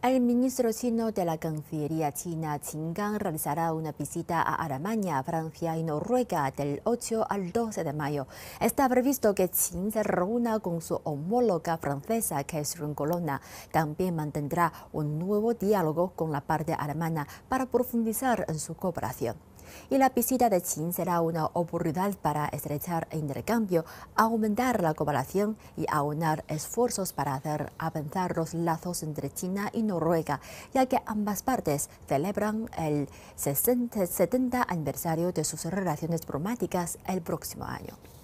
El ministro chino de la Cancillería China, Qin Gang, realizará una visita a Alemania, Francia y Noruega del 8 al 12 de mayo. Está previsto que Qin se reúna con su homóloga francesa, Catherine Colonna. También mantendrá un nuevo diálogo con la parte alemana para profundizar en su cooperación y la visita de China será una oportunidad para estrechar el intercambio, aumentar la cooperación y aunar esfuerzos para hacer avanzar los lazos entre China y Noruega, ya que ambas partes celebran el 70 aniversario de sus relaciones diplomáticas el próximo año.